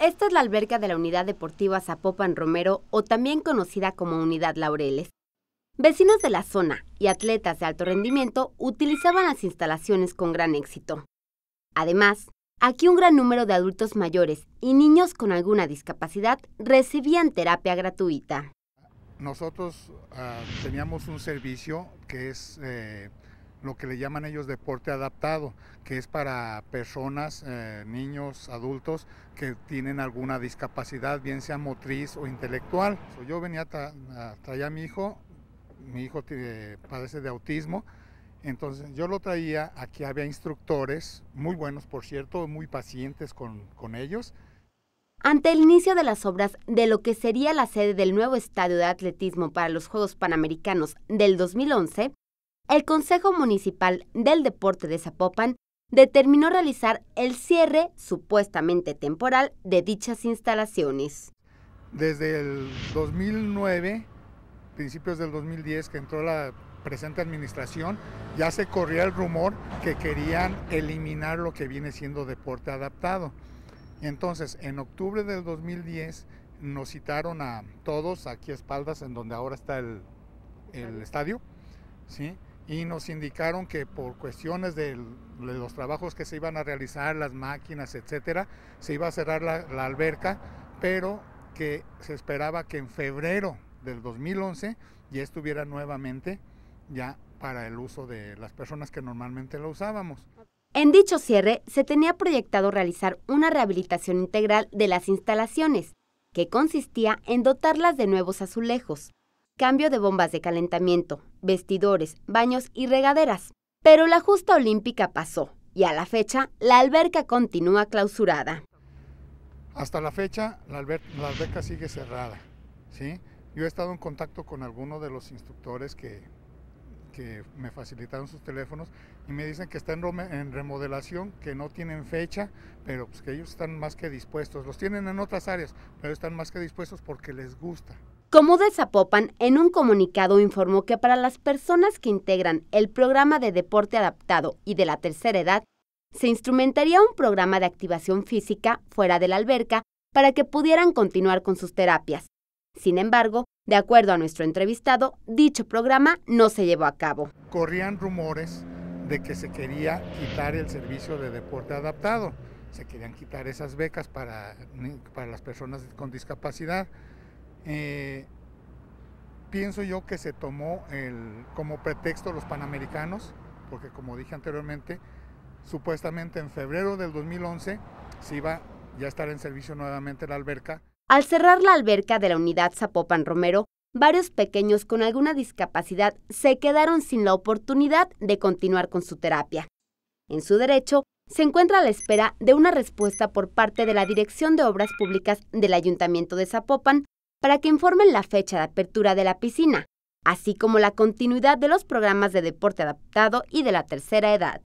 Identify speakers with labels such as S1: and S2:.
S1: Esta es la alberca de la Unidad Deportiva Zapopan Romero o también conocida como Unidad Laureles. Vecinos de la zona y atletas de alto rendimiento utilizaban las instalaciones con gran éxito. Además, aquí un gran número de adultos mayores y niños con alguna discapacidad recibían terapia gratuita.
S2: Nosotros ah, teníamos un servicio que es eh, lo que le llaman ellos deporte adaptado, que es para personas, eh, niños, adultos que tienen alguna discapacidad, bien sea motriz o intelectual. yo venía a, a traer a mi hijo, mi hijo eh, padece de autismo, entonces yo lo traía, aquí había instructores, muy buenos por cierto, muy pacientes con, con ellos.
S1: Ante el inicio de las obras de lo que sería la sede del nuevo estadio de atletismo para los Juegos Panamericanos del 2011, el Consejo Municipal del Deporte de Zapopan determinó realizar el cierre supuestamente temporal de dichas instalaciones.
S2: Desde el 2009, principios del 2010, que entró la presente administración, ya se corría el rumor que querían eliminar lo que viene siendo deporte adaptado. Entonces, en octubre del 2010 nos citaron a todos aquí a espaldas, en donde ahora está el, estadio, ¿sí? y nos indicaron que por cuestiones de los trabajos que se iban a realizar, las máquinas, etcétera, se iba a cerrar la, alberca, pero que se esperaba que en febrero del 2011 ya estuviera nuevamente ya para el uso de las personas que normalmente lo usábamos.
S1: En dicho cierre, se tenía proyectado realizar una rehabilitación integral de las instalaciones, que consistía en dotarlas de nuevos azulejos, cambio de bombas de calentamiento, vestidores, baños y regaderas. Pero la justa olímpica pasó y a la fecha la alberca continúa clausurada.
S2: Hasta la fecha la, alberca sigue cerrada. ¿sí? Yo he estado en contacto con algunos de los instructores que, que me facilitaron sus teléfonos y me dicen que está en, remodelación, que no tienen fecha, pero pues que ellos están más que dispuestos. Los tienen en otras áreas, pero están más que dispuestos porque les gusta.
S1: Como Zapopan, en un comunicado informó que para las personas que integran el programa de deporte adaptado y de la tercera edad, se instrumentaría un programa de activación física fuera de la alberca para que pudieran continuar con sus terapias. Sin embargo, de acuerdo a nuestro entrevistado, dicho programa no se llevó a cabo. Corrían
S2: rumores de que se quería quitar el servicio de deporte adaptado, se querían quitar esas becas para, para las personas con discapacidad eh, pienso yo que se tomó el, como pretexto los panamericanos, porque como dije anteriormente, supuestamente en febrero del 2011 se iba ya a estar en servicio nuevamente la alberca.
S1: Al cerrar la alberca de la unidad Zapopan Romero, varios pequeños con alguna discapacidad se quedaron sin la oportunidad de continuar con su terapia. En su derecho, se encuentra a la espera de una respuesta por parte de la Dirección de Obras Públicas del Ayuntamiento de Zapopan para que informen la fecha de apertura de la piscina, así como la continuidad de los programas de deporte adaptado y de la tercera edad.